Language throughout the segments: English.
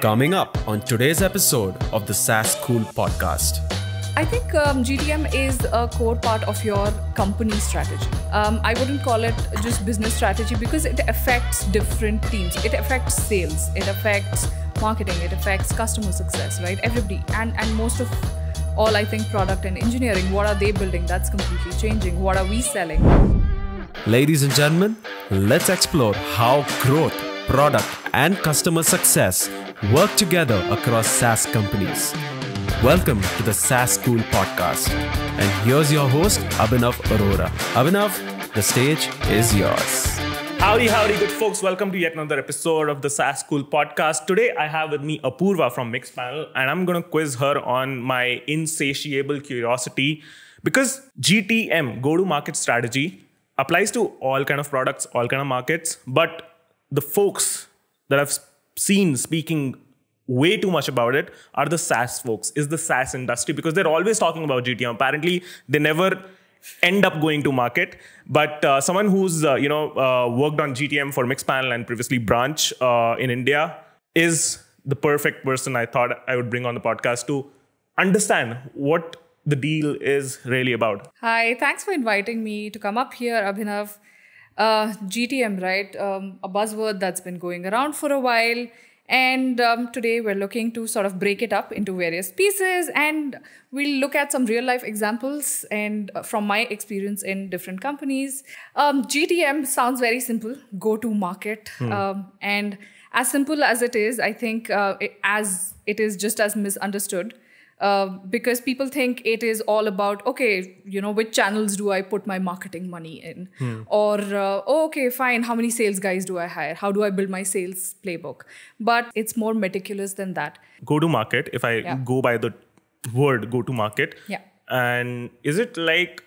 Coming up on today's episode of the SaaS School podcast. I think um, GTM is a core part of your company strategy. Um, I wouldn't call it just business strategy because it affects different teams. It affects sales, it affects marketing, it affects customer success, right? Everybody. And, and most of all, I think product and engineering, what are they building? That's completely changing. What are we selling? Ladies and gentlemen, let's explore how growth, product, and customer success work together across SaaS companies. Welcome to the SaaS School podcast. And here's your host, Abhinav Aurora. Abhinav, the stage is yours. Howdy, howdy, good folks. Welcome to yet another episode of the SaaS School podcast. Today, I have with me Apurva from Mixpanel, and I'm going to quiz her on my insatiable curiosity because GTM, go to market strategy, applies to all kind of products, all kind of markets, but the folks that I've seen speaking way too much about it are the SaaS folks, is the SaaS industry, because they're always talking about GTM. Apparently, they never end up going to market. But uh, someone who's uh, you know uh, worked on GTM for Mixpanel and previously Branch uh, in India is the perfect person I thought I would bring on the podcast to understand what the deal is really about. Hi, thanks for inviting me to come up here, Abhinav uh, GTM, right? Um, a buzzword that's been going around for a while. And um, today we're looking to sort of break it up into various pieces and we'll look at some real life examples and uh, from my experience in different companies. Um, GTM sounds very simple go to market. Hmm. Um, and as simple as it is, I think uh, it, as it is just as misunderstood uh, because people think it is all about okay you know which channels do i put my marketing money in hmm. or uh, oh, okay fine how many sales guys do i hire how do i build my sales playbook but it's more meticulous than that go to market if i yeah. go by the word go to market yeah and is it like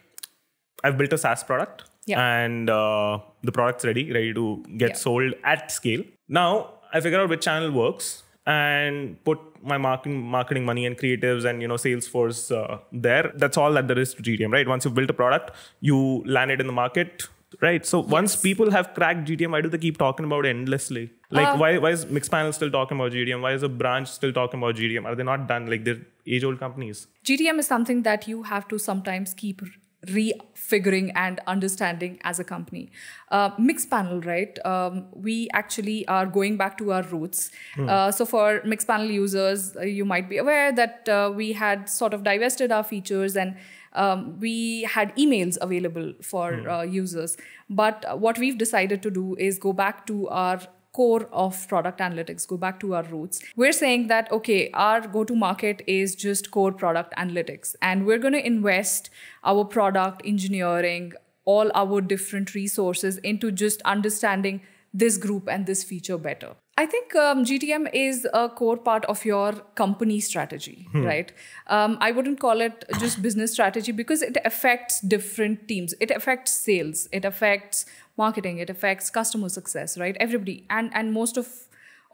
i've built a saas product yeah. and uh, the product's ready ready to get yeah. sold at scale now i figure out which channel works and put my marketing marketing money and creatives and you know salesforce uh, there that's all that there is to gtm right once you've built a product you land it in the market right so yes. once people have cracked gtm why do they keep talking about it endlessly like uh, why why is mixpanel still talking about gtm why is a branch still talking about gtm are they not done like they're age old companies gtm is something that you have to sometimes keep refiguring and understanding as a company. Uh, mixed panel, right? Um, we actually are going back to our roots. Mm. Uh, so for mixed panel users, uh, you might be aware that uh, we had sort of divested our features and um, we had emails available for mm. users. But what we've decided to do is go back to our core of product analytics, go back to our roots. We're saying that, okay, our go to market is just core product analytics, and we're going to invest our product engineering, all our different resources into just understanding this group and this feature better. I think um, GTM is a core part of your company strategy, hmm. right? Um, I wouldn't call it just business strategy because it affects different teams. It affects sales, it affects marketing it affects customer success right everybody and and most of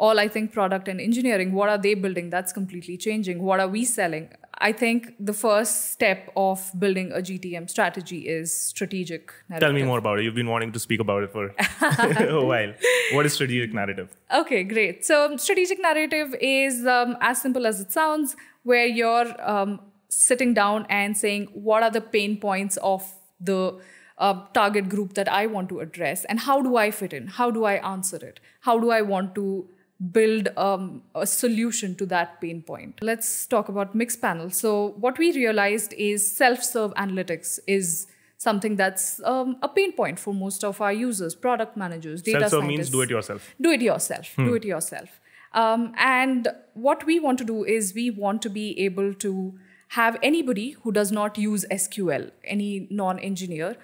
all i think product and engineering what are they building that's completely changing what are we selling i think the first step of building a gtm strategy is strategic narrative. tell me more about it you've been wanting to speak about it for a while what is strategic narrative okay great so strategic narrative is um, as simple as it sounds where you're um, sitting down and saying what are the pain points of the uh, target group that I want to address, and how do I fit in? How do I answer it? How do I want to build um, a solution to that pain point? Let's talk about mixed panel. So, what we realized is self serve analytics is something that's um, a pain point for most of our users, product managers, data Self-serve scientists. means do it yourself. Do it yourself. Hmm. Do it yourself. Um, and what we want to do is we want to be able to have anybody who does not use SQL, any non-engineer,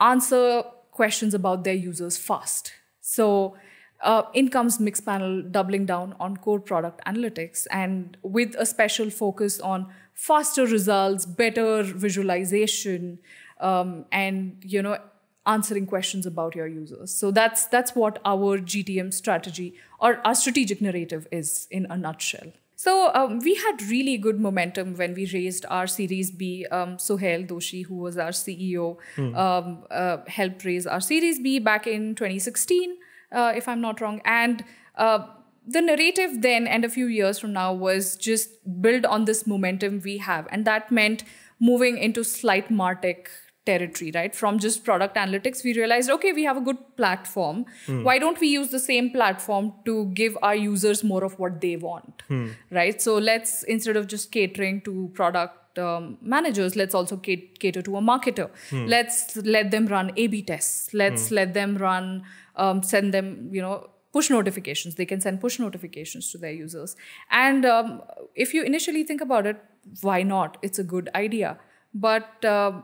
answer questions about their users fast. So uh, in comes Mixpanel doubling down on core product analytics and with a special focus on faster results, better visualization, um, and you know answering questions about your users. So that's that's what our GTM strategy or our strategic narrative is in a nutshell. So um, we had really good momentum when we raised our Series B. Um, Sohail Doshi, who was our CEO, mm. um, uh, helped raise our Series B back in 2016, uh, if I'm not wrong. And uh, the narrative then and a few years from now was just build on this momentum we have. And that meant moving into slight Martech territory, right? From just product analytics, we realized, okay, we have a good platform. Mm. Why don't we use the same platform to give our users more of what they want, mm. right? So let's, instead of just catering to product um, managers, let's also cater to a marketer. Mm. Let's let them run A B tests. Let's hmm. let them run, um, send them, you know, push notifications. They can send push notifications to their users. And um, if you initially think about it, why not? It's a good idea. But uh,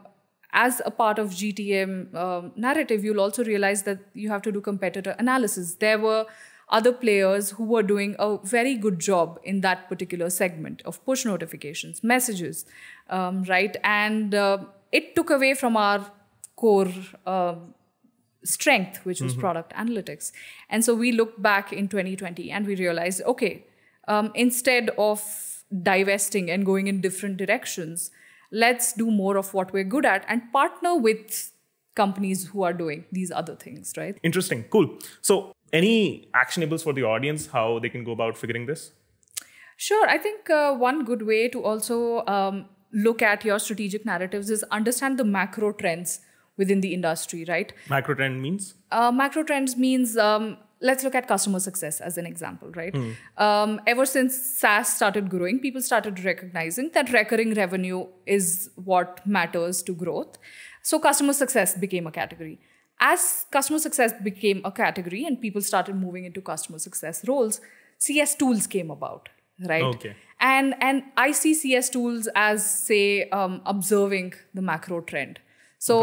as a part of GTM um, narrative, you'll also realize that you have to do competitor analysis. There were other players who were doing a very good job in that particular segment of push notifications, messages, um, right? And uh, it took away from our core um, strength, which was mm -hmm. product analytics. And so we looked back in 2020 and we realized okay, um, instead of divesting and going in different directions, let's do more of what we're good at and partner with companies who are doing these other things, right? Interesting. Cool. So, any actionables for the audience, how they can go about figuring this? Sure. I think uh, one good way to also um, look at your strategic narratives is understand the macro trends within the industry, right? Macro trend means? Uh, macro trends means um, let's look at customer success as an example, right? Mm. Um, ever since SaaS started growing, people started recognizing that recurring revenue is what matters to growth. So customer success became a category. As customer success became a category and people started moving into customer success roles, CS tools came about, right? Okay. And and I see CS tools as say um, observing the macro trend. So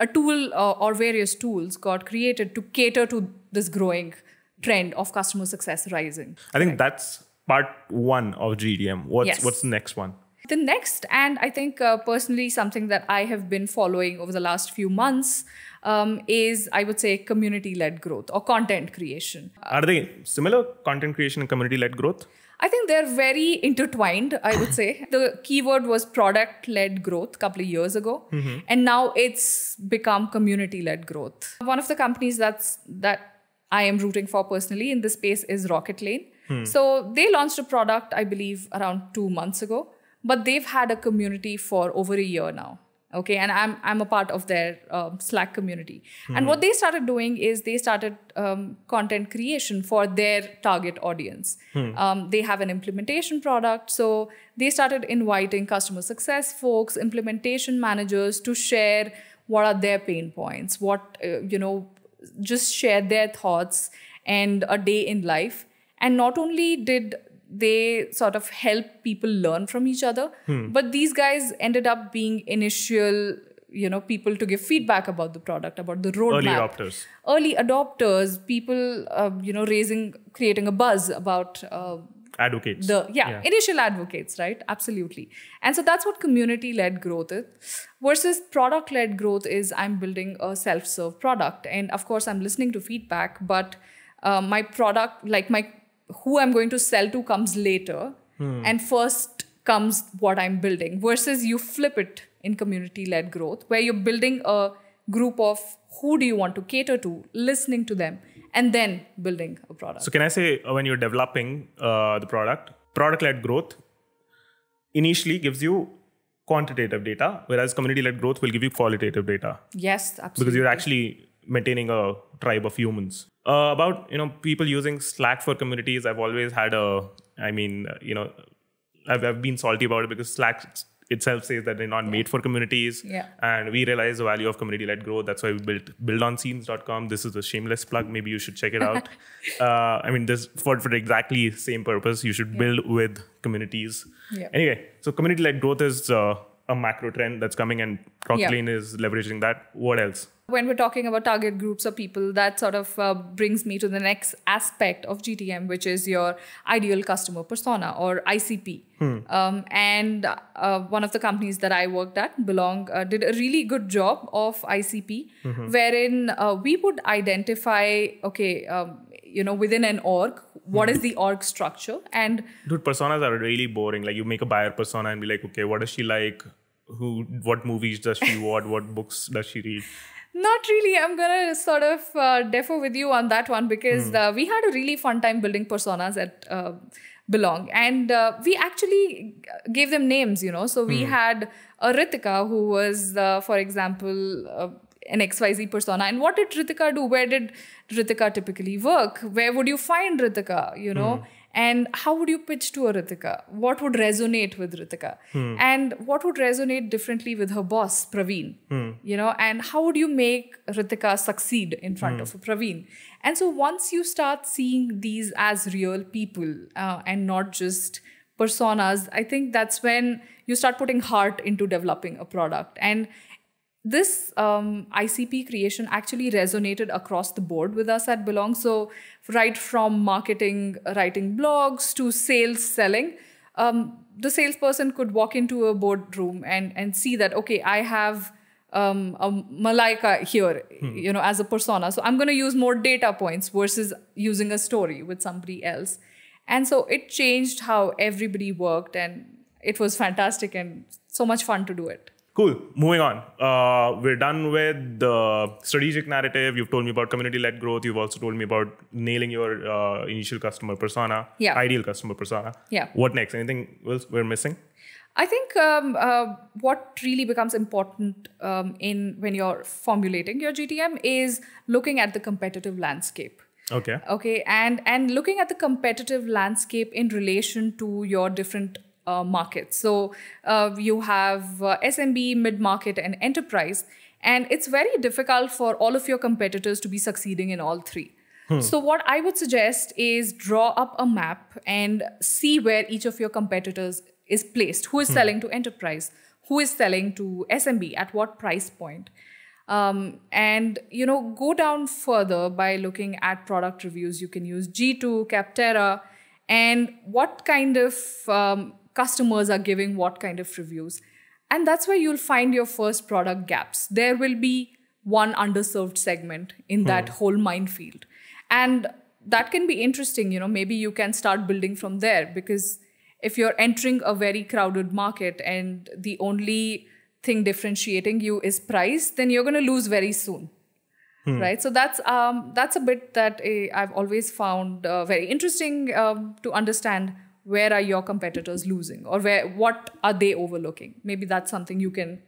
a tool uh, or various tools got created to cater to this growing trend of customer success rising. I think right. that's part one of GDM. What's yes. what's the next one? The next, and I think uh, personally something that I have been following over the last few months um, is, I would say, community led growth or content creation. Are they similar content creation and community led growth? I think they're very intertwined, I would say. the keyword was product led growth a couple of years ago. Mm-hmm. And now it's become community led growth. One of the companies that's that I am rooting for personally in this space is Rocket Lane. Hmm. So they launched a product, I believe, around two months ago, but they've had a community for over a year now okay and i'm i'm a part of their um, slack community mm. and hmm. what they started doing is they started um, content creation for their target audience mm. um, they have an implementation product so they started inviting customer success folks implementation managers to share what are their pain points what uh, you know just share their thoughts and a day in life and not only did they sort of help people learn from each other. Hmm. But these guys ended up being initial, you know, people to give feedback about the product, about the roadmap. Early adopters. Early adopters, people, uh, you know, raising, creating a buzz about. Uh, advocates. The yeah, yeah, initial advocates, right? Absolutely. And so that's what community-led growth is. Versus product-led growth is I'm building a self-serve product, and of course I'm listening to feedback, but uh, my product, like my who I'm going to sell to comes later, hmm. and first comes what I'm building, versus you flip it in community led growth, where you're building a group of who do you want to cater to, listening to them, and then building a product. So, can I say uh, when you're developing uh, the product, product led growth initially gives you quantitative data, whereas community led growth will give you qualitative data. Yes, absolutely. Because you're actually maintaining a tribe of humans. Uh, about you know people using Slack for communities, I've always had a. I mean, uh, you know, I've, I've been salty about it because Slack itself says that they're not yeah. made for communities. Yeah. And we realize the value of community-led growth. That's why we built buildonscenes.com. This is a shameless plug. Maybe you should check it out. uh, I mean, this for, for exactly same purpose. You should yeah. build with communities. Yeah. Anyway, so community-led growth is uh, a macro trend that's coming and Crocklane is leveraging that. What else? when we're talking about target groups or people, that sort of uh, brings me to the next aspect of GTM, which is your ideal customer persona or ICP. Hmm. Um, and uh, one of the companies that I worked at, Belong, uh, did a really good job of ICP, mm -hmm. wherein uh, we would identify, okay, um, you know, within an org, what is hmm. the org structure? And dude, personas are really boring. Like you make a buyer persona and be like, okay, what does she like? Who, what movies does she watch? what books does she read? Not really. I'm gonna sort of uh, defer with you on that one because mm. uh, we had a really fun time building personas at uh, Belong, and uh, we actually gave them names. You know, so we mm. had a Ritika who was, uh, for example uh, an XYZ persona. And what did Ritika do? Where did Ritika typically work? Where would you find Ritika? You know? Mm and how would you pitch to a Ritika? What would resonate with Ritika? Hmm. And what would resonate differently with her boss, Praveen? Hmm. You know, and how would you make Ritika succeed in front hmm. of Praveen? And so once you start seeing these as real people uh, and not just personas, I think that's when you start putting heart into developing a product. And this um, ICP creation actually resonated across the board with us at Belong. So, right from marketing, writing blogs to sales selling, um, the salesperson could walk into a boardroom and, and see that, okay, I have um, a Malaika here, hmm. you know, as a persona. So, I'm going to use more data points versus using a story with somebody else. And so, it changed how everybody worked, and it was fantastic and so much fun to do it. Cool. Moving on. Uh, we're done with the strategic narrative. You've told me about community-led growth. You've also told me about nailing your uh, initial customer persona, yeah. ideal customer persona. Yeah. What next? Anything else we're missing? I think um, uh, what really becomes important um, in when you're formulating your GTM is looking at the competitive landscape okay okay and and looking at the competitive landscape in relation to your different uh, markets. So uh, you have uh, SMB, mid market, and enterprise. And it's very difficult for all of your competitors to be succeeding in all three. Hmm. So, what I would suggest is draw up a map and see where each of your competitors is placed. Who is hmm. selling to enterprise? Who is selling to SMB? At what price point? Um, and you know go down further by looking at product reviews you can use g2 captera and what kind of um, customers are giving what kind of reviews. And that's where you'll find your first product gaps. There will be one underserved segment in that hmm. whole minefield. And that can be interesting, you know, maybe you can start building from there because if you're entering a very crowded market and the only thing differentiating you is price, then you're going to lose very soon. Hmm. Right, so that's um, that's a bit that uh, I've always found uh, very interesting um, to understand where are your competitors losing or where what are they overlooking maybe that's something you can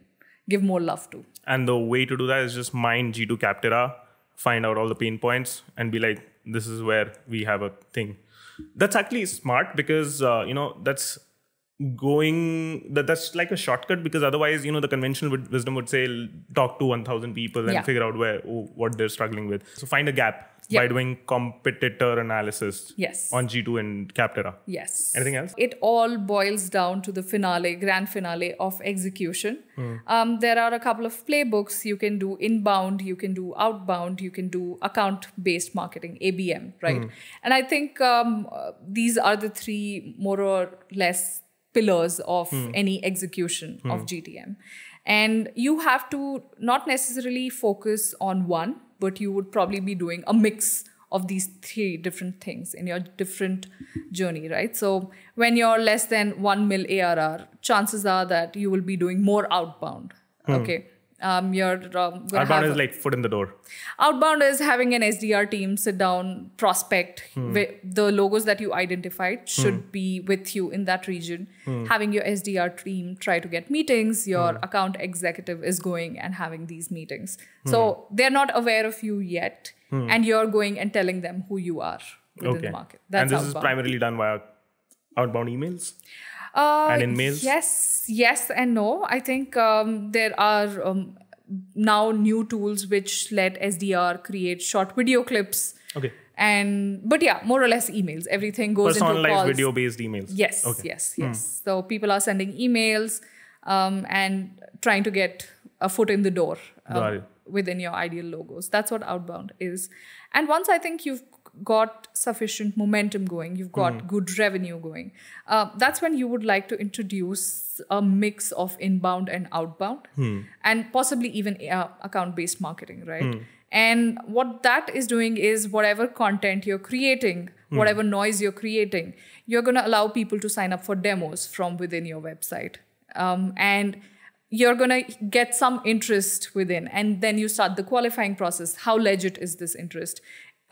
give more love to and the way to do that is just mine g2 captera find out all the pain points and be like this is where we have a thing that's actually smart because uh, you know that's going that that's like a shortcut because otherwise you know the conventional wisdom would say talk to 1000 people and yeah. figure out where oh, what they're struggling with so find a gap by doing competitor analysis yes. on G2 and Captera. Yes. Anything else? It all boils down to the finale, grand finale of execution. Mm. Um, there are a couple of playbooks. You can do inbound, you can do outbound, you can do account based marketing, ABM, right? Mm. And I think um, these are the three more or less pillars of mm. any execution of GTM. Hmm. And you have to not necessarily focus on one but you would probably be doing a mix of these three different things in your different journey, right? So when you're less than one mil ARR, chances are that you will be doing more outbound. Hmm. Okay um, you're um, outbound is a, like foot in the door. Outbound is having an SDR team sit down, prospect. Hmm. The logos that you identified hmm. should hmm. be with you in that region. Hmm. Having your SDR team try to get meetings. Your hmm. account executive is going and having these meetings. Hmm. So they're not aware of you yet, and you're going and telling them who you are within okay. the market. That's and this outbound. is primarily done via outbound emails and uh, in males? Yes, yes, and no. I think um, there are um, now new tools which let SDR create short video clips. Okay. And but yeah, more or less emails. Everything goes personalized into calls. video-based emails. Yes, okay. yes, hmm. yes. So people are sending emails um, and trying to get a foot in the door um, within your ideal logos. That's what outbound is. And once I think you've got sufficient momentum going, you've got mm. good revenue going, uh, that's when you would like to introduce a mix of inbound and outbound, mm. and possibly even uh, account based marketing, right? Mm. And what that is doing is whatever content you're creating, hmm. whatever noise you're creating, you're going to allow people to sign up for demos from within your website. Um, and you're going to get some interest within and then you start the qualifying process how legit is this interest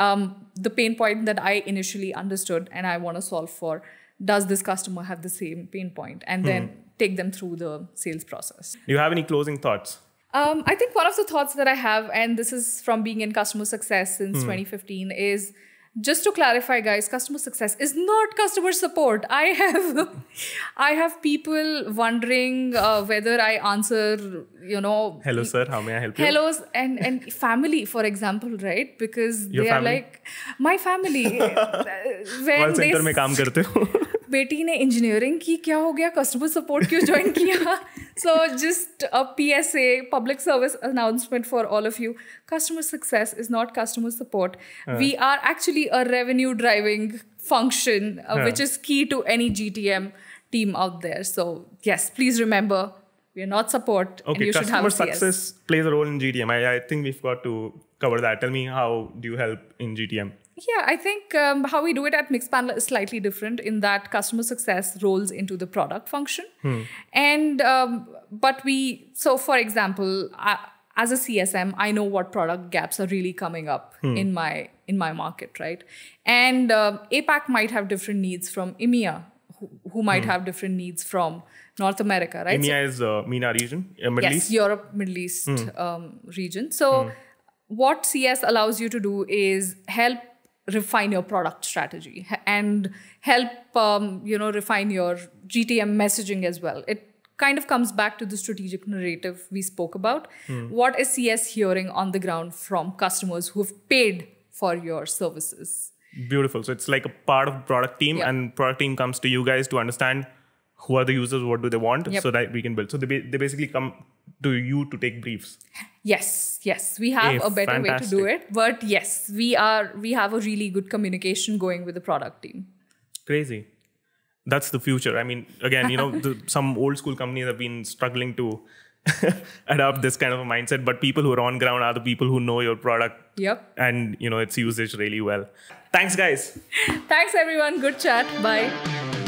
um, the pain point that I initially understood and I want to solve for. Does this customer have the same pain point? And then hmm. take them through the sales process. Do you have any closing thoughts? Um, I think one of the thoughts that I have, and this is from being in customer success since hmm. 2015, is just to clarify guys customer success is not customer support i have i have people wondering uh, whether i answer you know hello sir how may i help you hellos and and family for example right because Your they family? are like my family when they, बेटी ने engineering की क्या हो गया customer support क्यों join किया so just a P S A public service announcement for all of you customer success is not customer support we are actually a revenue driving function uh, which is key to any GTM team out there. So yes, please remember we are not support. Okay, customer success plays a role in GTM. I, I think we've got to cover that. Tell me how do you help in GTM? Yeah, I think um, how we do it at Mixpanel is slightly different in that customer success rolls into the product function. Hmm. And, um, but we, so for example, I, uh, as a CSM, I know what product gaps are really coming up hmm. in my in my market, right? And um, APAC might have different needs from EMEA, who, who might hmm. have different needs from North America, right? EMEA so, is uh, MENA region, uh, Middle yes, East? Europe, Middle hmm. East um, region. So hmm. what CS allows you to do is help refine your product strategy and help um, you know refine your GTM messaging as well. It kind of comes back to the strategic narrative we spoke about. Mm. What is CS hearing on the ground from customers who've paid for your services? Beautiful. So it's like a part of product team, yep. and product team comes to you guys to understand who are the users, what do they want, yep. so that we can build. So they, they basically come to you to take briefs yes yes we have eh, a better fantastic. way to do it but yes we are we have a really good communication going with the product team crazy that's the future i mean again you know the, some old school companies have been struggling to adopt this kind of a mindset but people who are on ground are the people who know your product yep and you know its usage really well thanks guys thanks everyone good chat bye